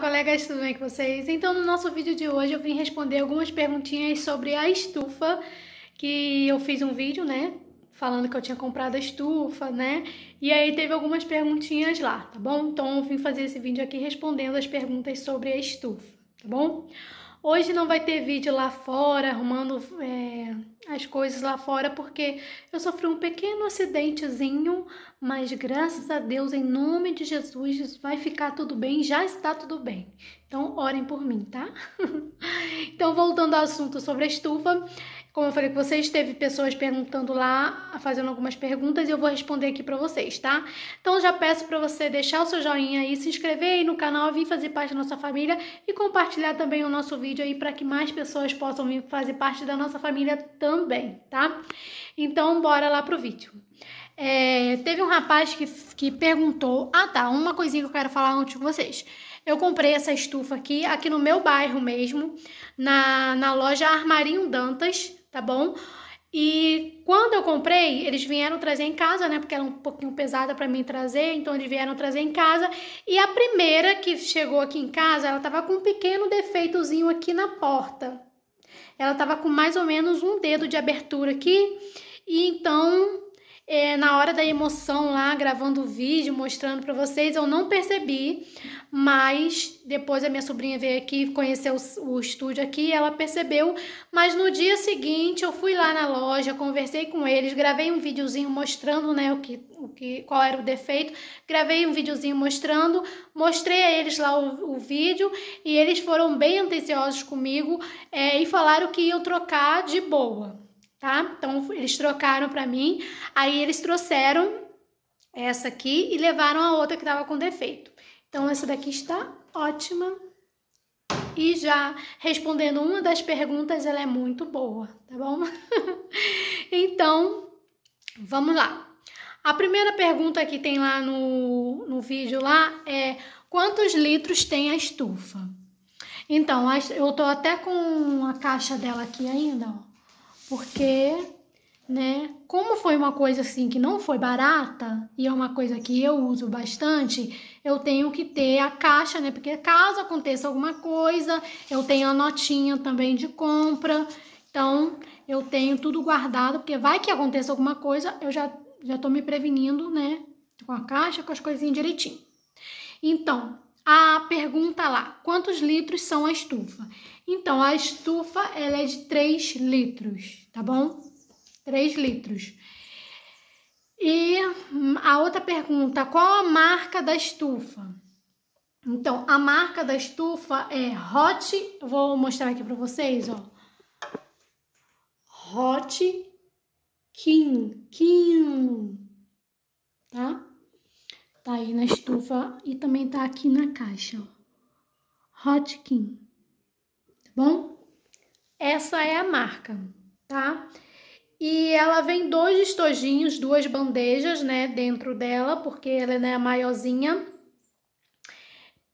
colegas, tudo bem com vocês? Então, no nosso vídeo de hoje eu vim responder algumas perguntinhas sobre a estufa, que eu fiz um vídeo, né, falando que eu tinha comprado a estufa, né, e aí teve algumas perguntinhas lá, tá bom? Então, eu vim fazer esse vídeo aqui respondendo as perguntas sobre a estufa, tá bom? Hoje não vai ter vídeo lá fora, arrumando é, as coisas lá fora, porque eu sofri um pequeno acidentezinho, mas graças a Deus, em nome de Jesus, vai ficar tudo bem, já está tudo bem. Então, orem por mim, tá? então, voltando ao assunto sobre a estufa, como eu falei com vocês, teve pessoas perguntando lá, fazendo algumas perguntas e eu vou responder aqui para vocês, tá? Então já peço para você deixar o seu joinha aí, se inscrever aí no canal, vir fazer parte da nossa família e compartilhar também o nosso vídeo aí para que mais pessoas possam vir fazer parte da nossa família também, tá? Então bora lá pro vídeo. É, teve um rapaz que, que perguntou... Ah, tá. Uma coisinha que eu quero falar antes com vocês. Eu comprei essa estufa aqui, aqui no meu bairro mesmo, na, na loja Armarinho Dantas tá bom? E quando eu comprei, eles vieram trazer em casa, né? Porque era um pouquinho pesada para mim trazer, então eles vieram trazer em casa. E a primeira que chegou aqui em casa, ela tava com um pequeno defeitozinho aqui na porta. Ela tava com mais ou menos um dedo de abertura aqui, e então é, na hora da emoção lá, gravando o vídeo, mostrando para vocês, eu não percebi, mas depois a minha sobrinha veio aqui, conheceu o, o estúdio aqui, ela percebeu, mas no dia seguinte eu fui lá na loja, conversei com eles, gravei um videozinho mostrando, né, o que, o que, qual era o defeito, gravei um videozinho mostrando, mostrei a eles lá o, o vídeo e eles foram bem atenciosos comigo é, e falaram que iam trocar de boa tá? Então eles trocaram para mim, aí eles trouxeram essa aqui e levaram a outra que tava com defeito. Então essa daqui está ótima. E já respondendo uma das perguntas, ela é muito boa, tá bom? então, vamos lá. A primeira pergunta que tem lá no, no vídeo lá é quantos litros tem a estufa? Então, eu tô até com a caixa dela aqui ainda, ó porque, né, como foi uma coisa assim que não foi barata e é uma coisa que eu uso bastante, eu tenho que ter a caixa, né, porque caso aconteça alguma coisa, eu tenho a notinha também de compra. Então, eu tenho tudo guardado, porque vai que aconteça alguma coisa, eu já já tô me prevenindo, né, com a caixa, com as coisinhas direitinho. Então, a pergunta lá, quantos litros são a estufa? Então, a estufa ela é de 3 litros, tá bom? 3 litros. E a outra pergunta, qual a marca da estufa? Então, a marca da estufa é Hot, vou mostrar aqui para vocês, ó. Hot King, King, aí na estufa e também tá aqui na caixa, ó. Hotkin, tá bom? Essa é a marca, tá? E ela vem dois estojinhos, duas bandejas, né, dentro dela, porque ela né, é né, maiorzinha.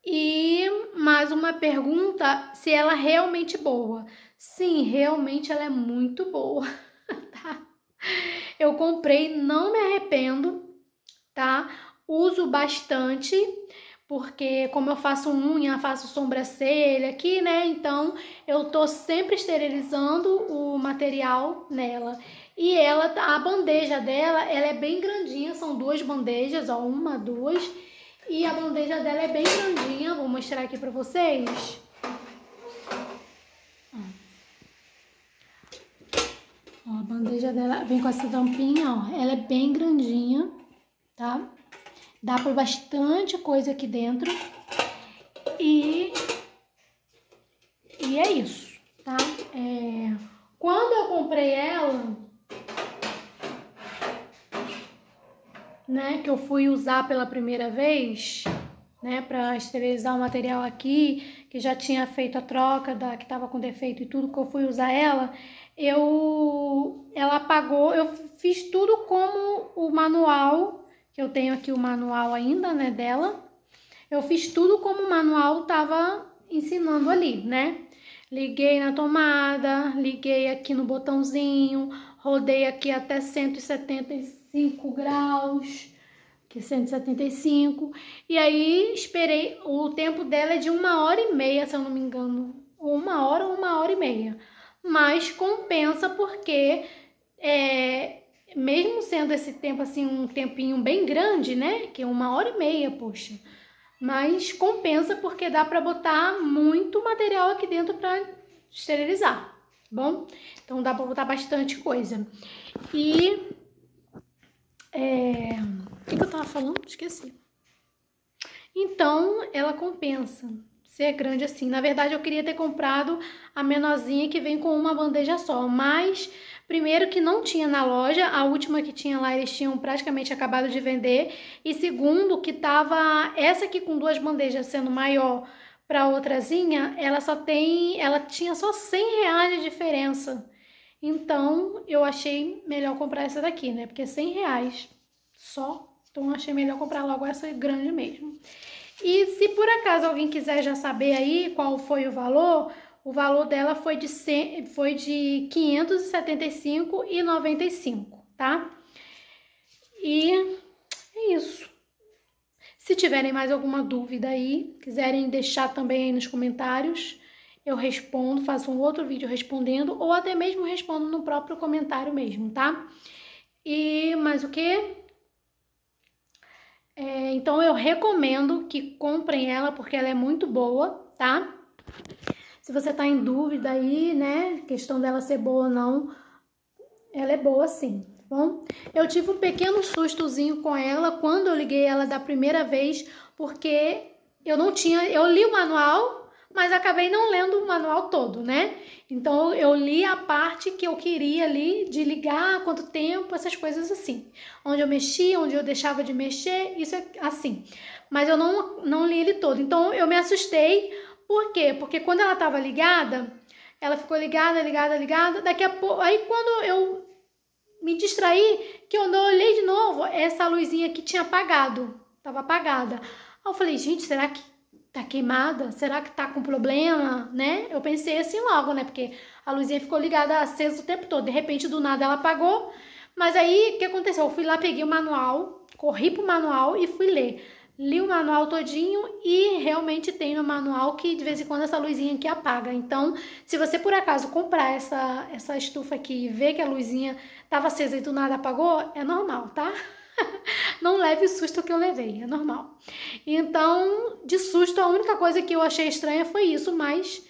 E mais uma pergunta, se ela é realmente boa. Sim, realmente ela é muito boa, tá? Eu comprei, não me arrependo, tá? Uso bastante, porque como eu faço unha, faço sobrancelha aqui, né? Então eu tô sempre esterilizando o material nela. E ela, a bandeja dela, ela é bem grandinha, são duas bandejas, ó, uma, duas. E a bandeja dela é bem grandinha, vou mostrar aqui pra vocês. Ó, a bandeja dela vem com essa tampinha, ó, ela é bem grandinha, tá? Dá por bastante coisa aqui dentro. E, e é isso, tá? É, quando eu comprei ela, né, que eu fui usar pela primeira vez, né, para esterilizar o material aqui, que já tinha feito a troca da que estava com defeito e tudo que eu fui usar ela, eu ela pagou eu fiz tudo como o manual que eu tenho aqui o manual ainda, né, dela. Eu fiz tudo como o manual tava ensinando ali, né? Liguei na tomada, liguei aqui no botãozinho, rodei aqui até 175 graus, que 175. E aí esperei, o tempo dela é de uma hora e meia, se eu não me engano. Uma hora ou uma hora e meia. Mas compensa porque é, mesmo sendo esse tempo assim um tempinho bem grande, né? Que é uma hora e meia, poxa. Mas compensa porque dá para botar muito material aqui dentro para esterilizar, tá bom? Então dá para botar bastante coisa. E é... o que, que eu tava falando? Esqueci. Então ela compensa ser grande assim. Na verdade, eu queria ter comprado a menorzinha que vem com uma bandeja só, mas primeiro que não tinha na loja, a última que tinha lá eles tinham praticamente acabado de vender, e segundo que tava essa aqui com duas bandejas sendo maior para outrazinha, ela só tem, ela tinha só 100 reais de diferença. Então, eu achei melhor comprar essa daqui, né? Porque 100 reais só, então achei melhor comprar logo essa grande mesmo. E se por acaso alguém quiser já saber aí qual foi o valor, o valor dela foi de foi de 575,95, tá? E é isso. Se tiverem mais alguma dúvida aí, quiserem deixar também aí nos comentários, eu respondo, faço um outro vídeo respondendo ou até mesmo respondo no próprio comentário mesmo, tá? E mais o que? É, então eu recomendo que comprem ela porque ela é muito boa, tá? Se você tá em dúvida aí, né, questão dela ser boa ou não, ela é boa sim, tá bom? Eu tive um pequeno sustozinho com ela quando eu liguei ela da primeira vez, porque eu não tinha, eu li o manual, mas acabei não lendo o manual todo, né? Então eu li a parte que eu queria ali de ligar, quanto tempo, essas coisas assim. Onde eu mexia, onde eu deixava de mexer, isso é assim. Mas eu não, não li ele todo. Então eu me assustei. Por quê? Porque quando ela estava ligada, ela ficou ligada, ligada, ligada. Daqui a pouco, aí quando eu me distraí, que eu não olhei de novo, essa luzinha aqui tinha apagado, tava apagada. Aí eu falei, gente, será que tá queimada? Será que tá com problema? Né? Eu pensei assim logo, né? Porque a luzinha ficou ligada acesa o tempo todo. De repente, do nada, ela apagou. Mas aí, o que aconteceu? Eu fui lá, peguei o manual, corri pro manual e fui ler. Li o manual todinho e realmente tem no manual que de vez em quando essa luzinha aqui apaga. Então, se você por acaso comprar essa, essa estufa aqui e ver que a luzinha tava acesa e do nada apagou, é normal, tá? não leve o susto que eu levei, é normal. Então, de susto, a única coisa que eu achei estranha foi isso, mas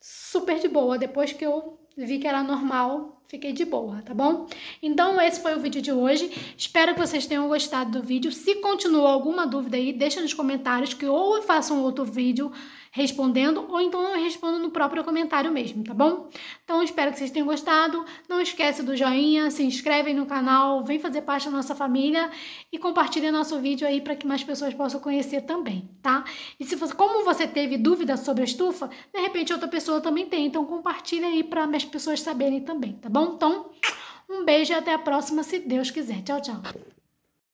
super de boa. Depois que eu vi que era normal, Fiquei de boa, tá bom? Então, esse foi o vídeo de hoje. Espero que vocês tenham gostado do vídeo. Se continuou alguma dúvida aí, deixa nos comentários que ou eu faço um outro vídeo respondendo ou então eu respondo no próprio comentário mesmo, tá bom? Então, espero que vocês tenham gostado. Não esquece do joinha, se inscreve no canal, vem fazer parte da nossa família e compartilha nosso vídeo aí para que mais pessoas possam conhecer também, tá? E se você, como você teve dúvidas sobre a estufa, de repente outra pessoa também tem, então compartilha aí para as pessoas saberem também, tá bom? bom tom. Então, um beijo e até a próxima, se Deus quiser. Tchau, tchau.